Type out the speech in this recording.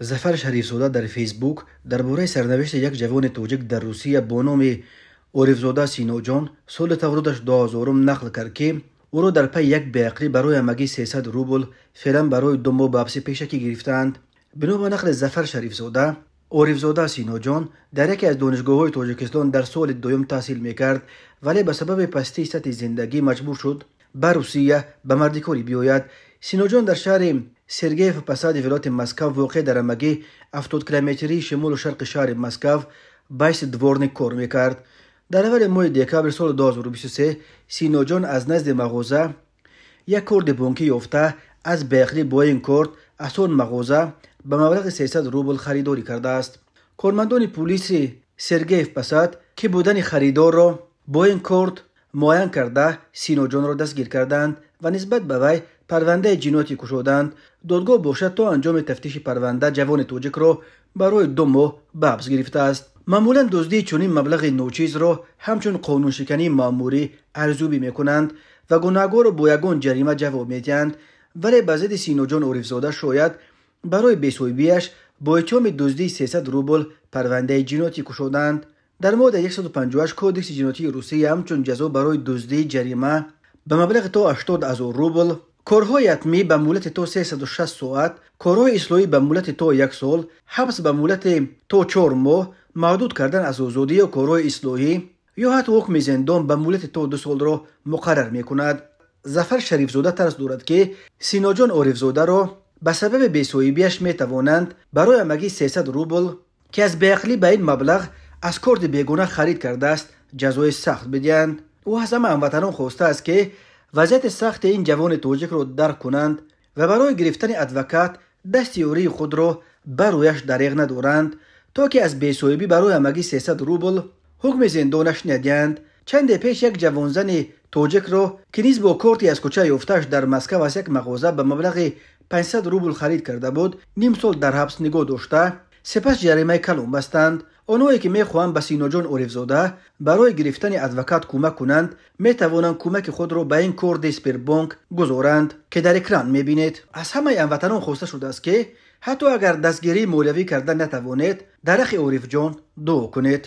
зафар шарифзода дар фейсбук дар бораи сарнавишти як ҷавони тоҷик дар русия бо номи орифзода синоҷон соли таврудаш дуҳазорум нақл кард ки ӯро дар пайи як беақрӣ барои амаги сесад рубл феълан барои ду моҳ ба ҳабси пешакӣ гирифтаанд бино ба нақли зафар шарифзода орифзода синоҷон дар яке аз донишгоҳҳои тоҷикистон дар соли дуюм таҳсил мекард вале ба сабаби пастии сатҳи зиндагӣ маҷбур шуд ба русия ба мардикорӣ биёяд синоҷон дар шаҳри سرگیف پساد ویلوت مسکو واقع در مگی 70 کیلومتری شمال و شرق شهر مسکو بایست دورنی کور میکرد. در اول ماه دکابر سال 2023 سینو از نزد مغازه یک کرد بونکی افته از بیخلی با این کرد مغوزه مغازه به مبلغ 300 روبل خریداری کرده است. کارمندان پلیس سرگیف پساد که بودن خریدار را با این کرد کرده سینو جان را دستگیر کردند و نسبت به وی парвандаи ҷиноятӣ кушоданд додгоҳ бошад то анҷоми тафтиши парванда ҷавони тоҷикро барои ду моҳ ба ҳабс гирифтааст маъмулан дуздии чунин маблағи ночизро ҳамчун қонуншикании маъмурӣ арзёбӣ мекунанд ва гунаҳгору бо ягон ҷарима ҷавоб медиҳанд вале ба зидди синуҷон орифзода шояд барои бесоҳибиаш бо иттиҳоми дуздии 300 рубл парвандаи ҷиноятӣ кушоданд дар модда 158 кодекси ҷинотии русия ҳамчун ҷазо барои дуздии ҷарима ба маблағи то 80 ҳазор рубл корҳои атмӣ ба муллати то 36 соат корҳои ислоҳӣ ба муллати то як сол ҳабс ба муллати то чор моҳ маҳдуд кардан аз озодӣ ё корҳои ислоҳӣ ё ҳатто ҳукми зендон ба муллати то ду солро муқаррар мекунад зафар шарифзода тарс дорад ки синоҷон орифзодаро ба сабаби бесоҳибиаш метавонанд барои амаки 300 рубл ки аз беақлӣ ба ин маблағ аз корди бегуна харид кардааст ҷазои сахт бидиҳанд ӯ аз ҳама ҳамватанон хостааст ки وضعیت سخت این جوان توجک رو درک کنند و برای گرفتن ادوکات دست یوری خود رو برویش دریغ ندارند تا که از بیسویبی برای همگی 300 روبل حکم زندانش ندیند چند پیش یک جوانزن توجک رو که نیز با کارتی از کوچه یفتش در مسکو از یک مغازه به مبلغ 500 روبل خرید کرده بود نیم سال در حبس نگاه داشته سپس جریمه کلون بستند онҳое ки мехоҳанд ба синоҷон оревзода барои гирифтани адвокат кӯмак кунанд метавонанд кӯмаки худро ба ин корди спирбонк гузоранд ки дар экран мебинед аз ҳамаи ҳамватанон хоста шудааст ки ҳатто агар дастгирии молиявӣ карда натавонед дарахи орифҷон дуо кунед